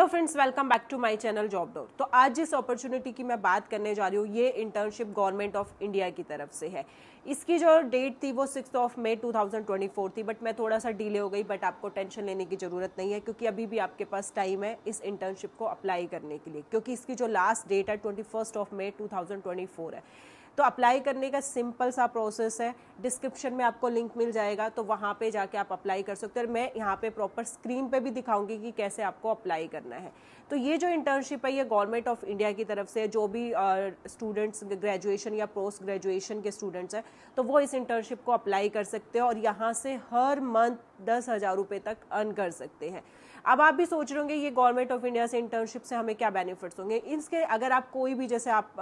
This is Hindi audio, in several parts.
hello friends welcome back to my channel job door तो आज जिस अपॉर्चुनिटी की मैं बात करने जा रही हूँ ये इंटर्नशिप गवर्नमेंट ऑफ इंडिया की तरफ से है इसकी जो डेट थी वो सिक्स ऑफ ट्वेंटी 2024 थी बट मैं थोड़ा सा डिले हो गई बट आपको टेंशन लेने की ज़रूरत नहीं है क्योंकि अभी भी आपके पास टाइम है इस इंटर्नशिप को अप्लाई करने के लिए क्योंकि इसकी जो लास्ट डेट है ट्वेंटी ऑफ मे टू है तो अप्लाई करने का सिंपल सा प्रोसेस है डिस्क्रिप्शन में आपको लिंक मिल जाएगा तो वहाँ पे जाके आप अप्लाई कर सकते हो मैं यहाँ पे प्रॉपर स्क्रीन पे भी दिखाऊंगी कि कैसे आपको अप्लाई करना है तो ये जो इंटर्नशिप है ये गवर्नमेंट ऑफ इंडिया की तरफ से जो भी स्टूडेंट्स ग्रेजुएशन या पोस्ट ग्रेजुएशन के स्टूडेंट्स हैं तो वो इस इंटर्नशिप को अप्लाई कर सकते हैं और यहाँ से हर मंथ दस हज़ार रुपये तक अर्न कर सकते हैं अब आप भी सोच रहे होंगे ये गवर्नमेंट ऑफ इंडिया से इंटर्नशिप से हमें क्या बेनिफिट्स होंगे इसके अगर आप कोई भी जैसे आप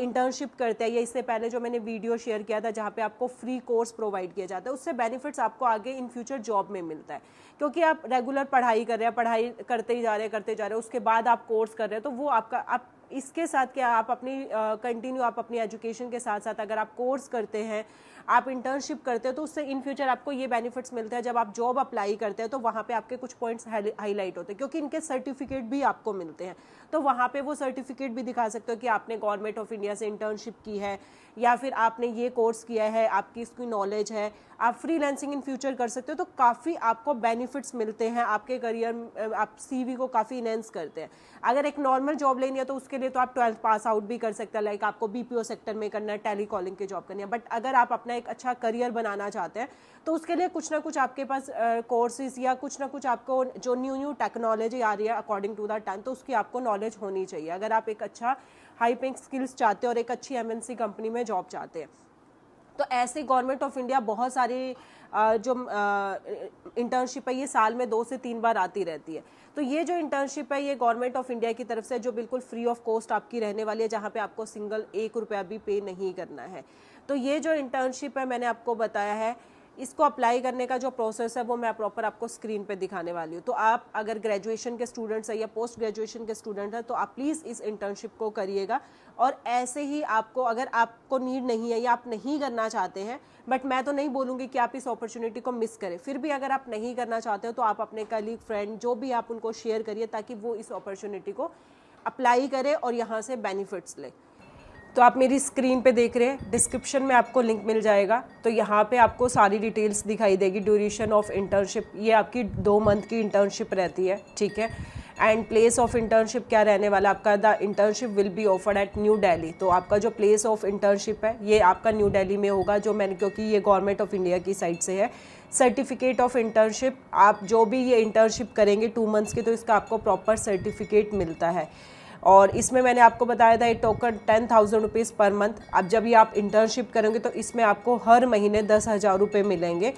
इंटर्नशिप करते हैं या इससे पहले जो मैंने वीडियो शेयर किया था जहाँ पे आपको फ्री कोर्स प्रोवाइड किया जाता है उससे बेनिफिट्स आपको आगे इन फ्यूचर जॉब में मिलता है क्योंकि आप रेगुलर पढ़ाई कर रहे हैं पढ़ाई करते ही जा रहे हैं करते जा रहे हैं उसके बाद आप कोर्स कर रहे हैं तो वो आपका आप इसके साथ क्या आप अपनी कंटिन्यू uh, आप अपनी एजुकेशन के साथ साथ अगर आप कोर्स करते हैं आप इंटर्नशिप करते हो तो उससे इन फ्यूचर आपको ये बेनिफिट्स मिलते हैं जब आप जॉब अप्लाई करते हैं तो वहाँ पे आपके कुछ पॉइंट्स हाईलाइट होते हैं क्योंकि इनके सर्टिफिकेट भी आपको मिलते हैं तो वहाँ पे वो सर्टिफिकेट भी दिखा सकते हो कि आपने गवर्नमेंट ऑफ इंडिया से इंटर्नशिप की है या फिर आपने ये कोर्स किया है आपकी इसकी नॉलेज है आप फ्री इन फ्यूचर कर सकते हो तो काफ़ी आपको बेनिफिट्स मिलते हैं आपके करियर आप सीवी को काफ़ी इनहेंस करते हैं अगर एक नॉर्मल जॉब लेनी है तो उसके लिए तो आप ट्वेल्थ पास आउट भी कर सकते हैं लाइक आपको बी सेक्टर में करना है टेलीकॉलिंग के की जॉब करनी है बट अगर आप अपना एक अच्छा करियर बनाना चाहते हैं तो उसके लिए कुछ ना कुछ आपके पास कोर्सेज या कुछ ना कुछ आपको जो न्यू न्यू टेक्नोलॉजी आ रही है अकॉर्डिंग टू द टाइम तो उसकी आपको नॉलेज होनी चाहिए अगर आप एक अच्छा हाई पेइंग स्किल्स चाहते हैं और एक अच्छी एमएनसी कंपनी में जॉब चाहते हैं तो ऐसे गवर्नमेंट ऑफ इंडिया बहुत सारी जो इंटर्नशिप है ये साल में दो से तीन बार आती रहती है तो ये जो इंटर्नशिप है ये गवर्नमेंट ऑफ इंडिया की तरफ से जो बिल्कुल फ्री ऑफ कॉस्ट आपकी रहने वाली है जहाँ पे आपको सिंगल एक रुपया भी पे नहीं करना है तो ये जो इंटर्नशिप है मैंने आपको बताया है इसको अप्लाई करने का जो प्रोसेस है वो मैं प्रॉपर आपको स्क्रीन पे दिखाने वाली हूँ तो आप अगर ग्रेजुएशन के स्टूडेंट्स हैं या पोस्ट ग्रेजुएशन के स्टूडेंट हैं तो आप प्लीज़ इस इंटर्नशिप को करिएगा और ऐसे ही आपको अगर आपको नीड नहीं है या आप नहीं करना चाहते हैं बट मैं तो नहीं बोलूँगी कि आप इस अपॉर्चुनिटी को मिस करें फिर भी अगर आप नहीं करना चाहते हो तो आप अपने कलीग फ्रेंड जो भी आप उनको शेयर करिए ताकि वो इस अपॉर्चुनिटी को अप्लाई करें और यहाँ से बेनिफिट्स लें तो आप मेरी स्क्रीन पे देख रहे हैं डिस्क्रिप्शन में आपको लिंक मिल जाएगा तो यहाँ पे आपको सारी डिटेल्स दिखाई देगी ड्यूरेशन ऑफ इंटर्नशिप ये आपकी दो मंथ की इंटर्नशिप रहती है ठीक है एंड प्लेस ऑफ इंटर्नशिप क्या रहने वाला आपका the internship will be offered at New Delhi तो आपका जो प्लेस ऑफ इंटर्नशिप है ये आपका न्यू डेली में होगा जो मैंने क्योंकि ये गवर्नमेंट ऑफ इंडिया की साइड से है सर्टिफिकेट ऑफ इंटर्नशिप आप जो भी ये इंटर्नशिप करेंगे टू मंथ्स की तो इसका आपको प्रॉपर सर्टिफिकेट मिलता है और इसमें मैंने आपको बताया था ये टोकन टेन थाउजेंड रुपीज़ पर मंथ अब जब ये आप इंटर्नशिप करेंगे तो इसमें आपको हर महीने दस हज़ार रुपये मिलेंगे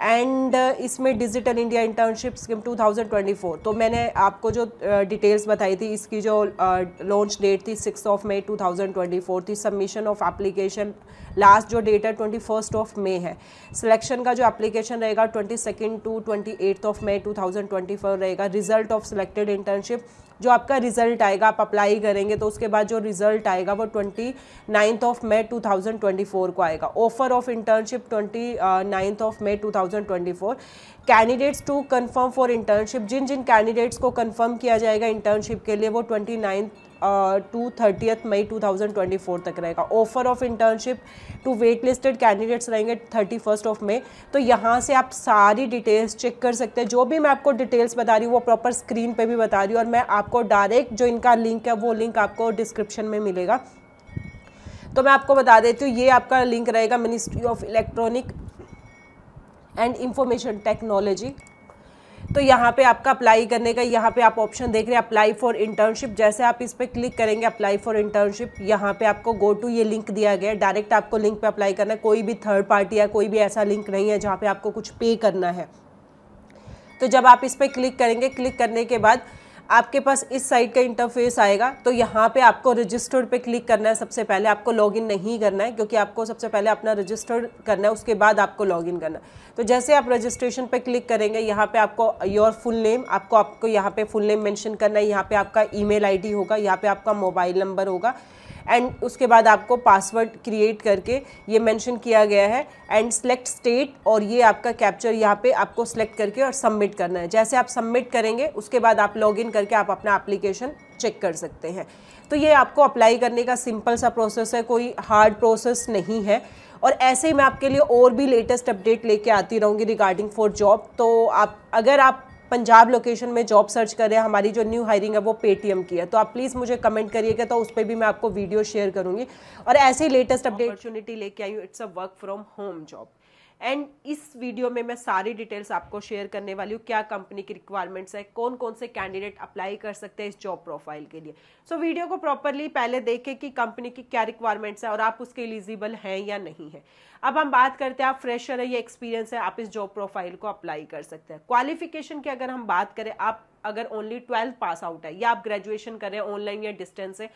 एंड uh, इसमें डिजिटल इंडिया इंटर्नशिप स्कीम 2024 तो मैंने आपको जो डिटेल्स uh, बताई थी इसकी जो लॉन्च uh, डेट थी सिक्स ऑफ मई 2024 थी सबमिशन ऑफ एप्लीकेशन लास्ट जो डेट है ट्वेंटी फर्स्ट ऑफ मे है सिलेक्शन का जो एप्लीकेशन रहेगा twenty second to twenty eighth of May 2024 रहेगा रिजल्ट ऑफ सिलेक्टेड इंटर्नशिप जो आपका रिजल्ट आएगा आप अप्लाई करेंगे तो उसके बाद जो रिजल्ट आएगा वो twenty ninth of May two thousand twenty four को आएगा offer of internship twenty ninth of May two thousand twenty four candidates to confirm for internship जिन जिन कैंडिडेट्स को कन्फर्म किया जाएगा इंटर्नशिप के लिए वो twenty ninth to thirtieth May 2024 तक रहेगा offer of internship to wait listed candidates रहेंगे थर्टी फर्स्ट ऑफ मे तो यहाँ से आप सारी डिटेल्स चेक कर सकते हैं जो भी मैं आपको डिटेल्स बता रही हूँ वो प्रॉपर स्क्रीन पे भी बता रही हूँ और मैं आपको डायरेक्ट जो इनका लिंक है वो लिंक आपको डिस्क्रिप्शन में मिलेगा तो मैं आपको बता देती हूँ ये आपका लिंक रहेगा ministry of electronic and information technology तो यहाँ पे आपका अप्लाई करने का यहाँ पे आप ऑप्शन देख रहे हैं अप्लाई फॉर इंटर्नशिप जैसे आप इस पर क्लिक करेंगे अप्लाई फॉर इंटर्नशिप यहाँ पे आपको गो टू ये लिंक दिया गया है डायरेक्ट आपको लिंक पे अप्लाई करना है कोई भी थर्ड पार्टी या कोई भी ऐसा लिंक नहीं है जहाँ पे आपको कुछ पे करना है तो जब आप इस पर क्लिक करेंगे क्लिक करने के बाद आपके पास इस साइट का इंटरफेस आएगा तो यहाँ पे आपको रजिस्टर्ड पे क्लिक करना है सबसे पहले आपको लॉगिन नहीं करना है क्योंकि आपको सबसे पहले अपना रजिस्टर्ड करना है उसके बाद आपको लॉगिन करना है तो जैसे आप रजिस्ट्रेशन पे क्लिक करेंगे यहाँ पे आपको योर फुल नेम आपको आपको यहाँ पे फुल नेम मैंशन करना है यहाँ पे आपका ई मेल होगा यहाँ पे आपका मोबाइल नंबर होगा एंड उसके बाद आपको पासवर्ड क्रिएट करके ये मेंशन किया गया है एंड सेलेक्ट स्टेट और ये आपका कैप्चर यहाँ पे आपको सेलेक्ट करके और सबमिट करना है जैसे आप सबमिट करेंगे उसके बाद आप लॉगिन करके आप अपना एप्लीकेशन चेक कर सकते हैं तो ये आपको अप्लाई करने का सिंपल सा प्रोसेस है कोई हार्ड प्रोसेस नहीं है और ऐसे ही मैं आपके लिए और भी लेटेस्ट अपडेट लेके आती रहूँगी रिगार्डिंग फॉर जॉब तो आप अगर आप पंजाब लोकेशन में जॉब सर्च कर रहे हैं हमारी जो न्यू हायरिंग है वो पेटीएम की है तो आप प्लीज़ मुझे कमेंट करिएगा तो उस पर भी मैं आपको वीडियो शेयर करूँगी और ऐसे ही लेटेस्ट अपडेट अपॉर्चुनिटी लेके आई हूँ it's a work from home job and इस वीडियो में मैं सारी डिटेल्स आपको शेयर करने वाली हूँ क्या कंपनी की रिक्वायरमेंट्स है कौन कौन से कैंडिडेट अप्लाई कर सकते हैं इस जॉब प्रोफाइल के लिए सो so, वीडियो को प्रॉपरली पहले देखें कि कंपनी की क्या रिक्वायरमेंट्स है और आप उसके एलिजिबल हैं या नहीं है अब हम बात करते हैं आप फ्रेशर है या एक्सपीरियंस है आप इस जॉब प्रोफाइल को अप्लाई कर सकते हैं क्वालिफिकेशन की अगर हम बात करें आप अगर ओनली ट्वेल्थ पास आउट है या आप ग्रेजुएशन कर रहे हैं ऑनलाइन या डिस्टेंस से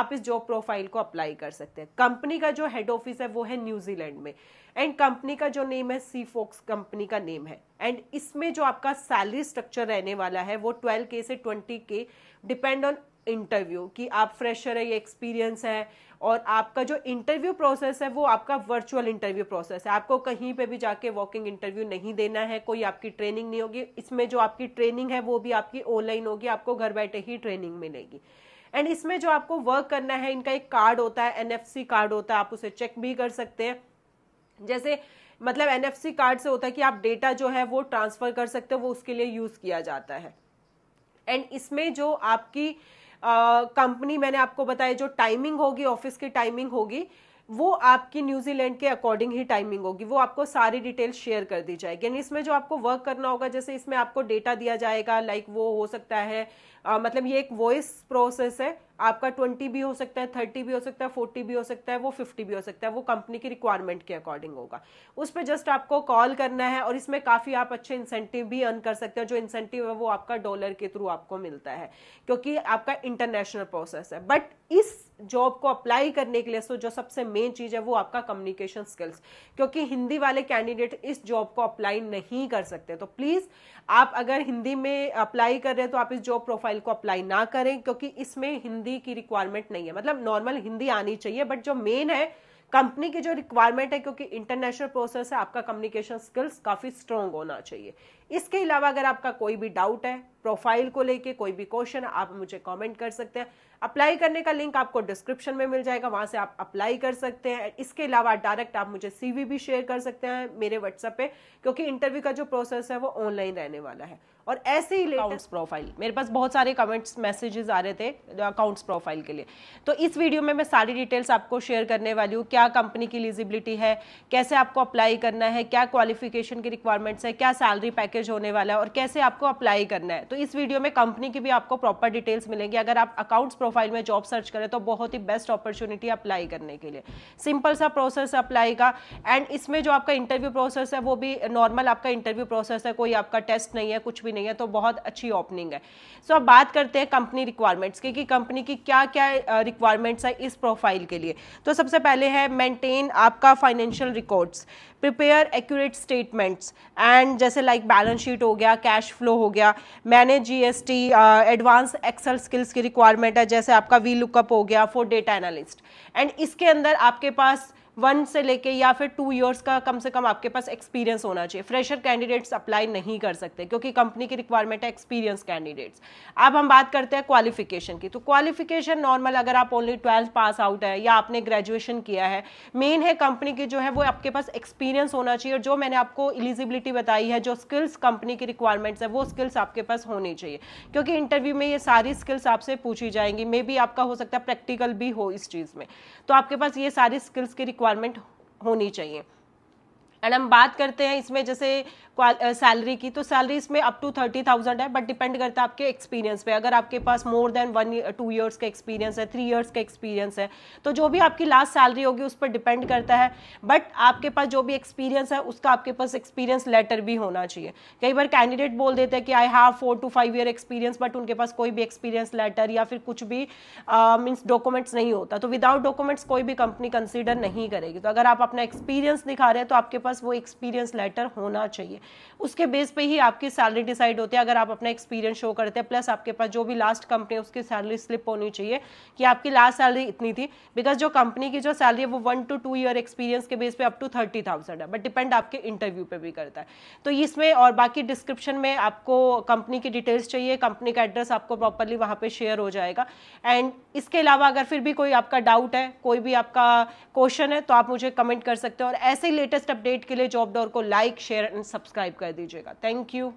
आप इस जॉब प्रोफाइल को अप्लाई कर सकते हैं कंपनी का जो हेड ऑफिस है वो है न्यूजीलैंड में एंड कंपनी का जो नेम है सी फोक्स कंपनी का नेम है एंड इसमें जो आपका सैलरी स्ट्रक्चर रहने वाला है वो ट्वेल्व के से ट्वेंटी के डिपेंड ऑन इंटरव्यू कि आप फ्रेशर है ये एक्सपीरियंस है और आपका जो इंटरव्यू प्रोसेस है वो आपका वर्चुअल इंटरव्यू प्रोसेस है आपको कहीं पे भी जाके वॉकिंग इंटरव्यू नहीं देना है कोई आपकी ट्रेनिंग नहीं होगी इसमें जो आपकी ट्रेनिंग है वो भी आपकी ऑनलाइन होगी आपको घर बैठे ही ट्रेनिंग मिलेगी एंड इसमें जो आपको वर्क करना है इनका एक कार्ड होता है एनएफसी कार्ड होता है आप उसे चेक भी कर सकते हैं जैसे मतलब एनएफसी कार्ड से होता है कि आप डेटा जो है वो ट्रांसफर कर सकते हो वो उसके लिए यूज किया जाता है एंड इसमें जो आपकी कंपनी मैंने आपको बताया जो टाइमिंग होगी ऑफिस की टाइमिंग होगी वो आपकी न्यूजीलैंड के अकॉर्डिंग ही टाइमिंग होगी वो आपको सारी डिटेल शेयर कर दी जाएगी यानी इसमें जो आपको वर्क करना होगा जैसे इसमें आपको डेटा दिया जाएगा लाइक वो हो सकता है आ, मतलब ये एक वॉइस प्रोसेस है आपका ट्वेंटी भी हो सकता है थर्टी भी हो सकता है फोर्टी भी हो सकता है वो फिफ्टी भी हो सकता है वो कंपनी की रिक्वायरमेंट के अकॉर्डिंग होगा उस पर जस्ट आपको कॉल करना है और इसमें काफ़ी आप अच्छे इंसेंटिव भी अर्न कर सकते हो जो इंसेंटिव है वो आपका डॉलर के थ्रू आपको मिलता है क्योंकि आपका इंटरनेशनल प्रोसेस है बट इस जॉब को अप्लाई करने के लिए सो जो सबसे मेन चीज़ है वो आपका कम्युनिकेशन स्किल्स क्योंकि हिंदी वाले कैंडिडेट इस जॉब को अप्लाई नहीं कर सकते तो प्लीज़ आप अगर हिंदी में अप्लाई कर रहे हैं तो आप इस जॉब प्रोफाइल को अप्लाई ना करें क्योंकि इसमें हिंदी की रिक्वायरमेंट नहीं है मतलब नॉर्मल हिंदी आनी चाहिए बट जो मेन है कंपनी की जो रिक्वायरमेंट है क्योंकि इंटरनेशनल प्रोसेस है आपका कम्युनिकेशन स्किल्स काफ़ी स्ट्रॉन्ग होना चाहिए इसके अलावा अगर आपका कोई भी डाउट है प्रोफाइल को लेके कोई भी क्वेश्चन आप मुझे कमेंट कर सकते हैं अप्लाई करने का लिंक आपको डिस्क्रिप्शन में मिल जाएगा वहां से आप अप्लाई कर सकते हैं इसके अलावा डायरेक्ट आप मुझे सीवी भी शेयर कर सकते हैं मेरे व्हाट्सएप पे क्योंकि इंटरव्यू का जो प्रोसेस है वो ऑनलाइन रहने वाला है और ऐसे ही अकाउंट्स प्रोफाइल मेरे पास बहुत सारे कमेंट्स मैसेजेस आ रहे थे अकाउंट्स प्रोफाइल के लिए तो इस वीडियो में मैं सारी डिटेल्स आपको शेयर करने वाली हूँ क्या कंपनी की इलिजिबिलिटी है कैसे आपको अप्लाई करना है क्या क्वालिफिकेशन की रिक्वायरमेंट्स है क्या सैलरी पैकेज पैकेज होने वाला है और कैसे आपको अप्लाई करना है तो इस वीडियो में कंपनी की भी आपको प्रॉपर डिटेल्स मिलेंगी अगर आप अकाउंट्स प्रोफाइल में जॉब सर्च करें तो बहुत ही बेस्ट अपॉर्चुनिटी अप्लाई करने के लिए सिंपल सा प्रोसेस अप्लाई का एंड इसमें जो आपका इंटरव्यू प्रोसेस है वो भी नॉर्मल आपका इंटरव्यू प्रोसेस है कोई आपका टेस्ट नहीं है कुछ भी नहीं है तो बहुत अच्छी ओपनिंग है सो अब बात करते हैं कंपनी रिक्वायरमेंट्स की कंपनी की क्या क्या रिक्वायरमेंट्स है इस प्रोफाइल के लिए तो सबसे पहले है मेंटेन आपका financial records prepare accurate statements and जैसे लाइक बैलेंस शीट हो गया कैश फ्लो हो गया मैंने जीएसटी एडवांस एक्सेल स्किल्स की रिक्वायरमेंट है जैसे आपका वी लुकअप हो गया फॉर डेटा एनालिस्ट एंड इसके अंदर आपके पास वन से लेके या फिर टू ईयर्स का कम से कम आपके पास एक्सपीरियंस होना चाहिए फ्रेशर कैंडिडेट्स अप्लाई नहीं कर सकते क्योंकि कंपनी की रिक्वायरमेंट है एक्सपीरियंस कैंडिडेट्स अब हम बात करते हैं क्वालिफिकेशन की तो क्वालिफिकेशन नॉर्मल अगर आप ओनली ट्वेल्थ पास आउट है या आपने ग्रेजुएशन किया है मेन है कंपनी की जो है वो आपके पास एक्सपीरियंस होना चाहिए और जो मैंने आपको एलिजिबिलिटी बताई है जो स्किल्स कंपनी की रिक्वायरमेंट्स है वो स्किल्स आपके पास होनी चाहिए क्योंकि इंटरव्यू में ये सारी स्किल्स आपसे पूछी जाएंगी मे बी आपका हो सकता है प्रैक्टिकल भी हो इस चीज़ में तो आपके पास ये सारी स्किल्स की रिक्वायरमेंट होनी चाहिए एंड हम बात करते हैं इसमें जैसे सैलरी की तो सैलरी इसमें अप टू थर्टी थाउजेंड है बट डिपेंड करता है आपके एक्सपीरियंस पे अगर आपके पास more than one two years का एक्सपीरियंस है थ्री ईयर्स का एक्सपीरियंस है तो जो भी आपकी लास्ट सैलरी होगी उस पर डिपेंड करता है बट आपके पास जो भी एक्सपीरियंस है उसका आपके पास एक्सपीरियंस लेटर भी होना चाहिए कई बार कैंडिडेट बोल देते हैं कि I have four to five year experience but उनके पास कोई भी एक्सपीरियंस लेटर या फिर कुछ भी मीन्स uh, डॉक्यूमेंट्स नहीं होता तो विदाउट डॉक्यूमेंट्स कोई भी कंपनी कंसिडर नहीं करेगी तो अगर आप अपना एक्सपीरियंस दिखा रहे हैं तो आपके पास पास वो एक्सपीरियंस लेटर होना चाहिए उसके बेस पे ही आपकी सैलरी डिसाइड होती है अगर आप अपना एक्सपीरियंस शो करते हैं प्लस आपके पास जो भी लास्ट कंपनी है उसकी सैलरी स्लिप होनी चाहिए कि आपकी लास्ट सैलरी इतनी थी बिकॉज जो कंपनी की जो सैलरी है वो one two two year experience के बेस पे अप टू थर्टी थाउजेंड है बट डिपेंड आपके इंटरव्यू पे भी करता है तो इसमें और बाकी डिस्क्रिप्शन में आपको कंपनी की डिटेल्स चाहिए कंपनी का एड्रेस आपको प्रॉपरली वहाँ पर शेयर हो जाएगा एंड इसके अलावा अगर फिर भी कोई आपका डाउट है कोई भी आपका क्वेश्चन है तो आप मुझे कमेंट कर सकते हो और ऐसे ही लेटेस्ट अपडेट अपडेट के लिए जॉब डोर को लाइक शेयर एंड सब्सक्राइब कर दीजिएगा थैंक यू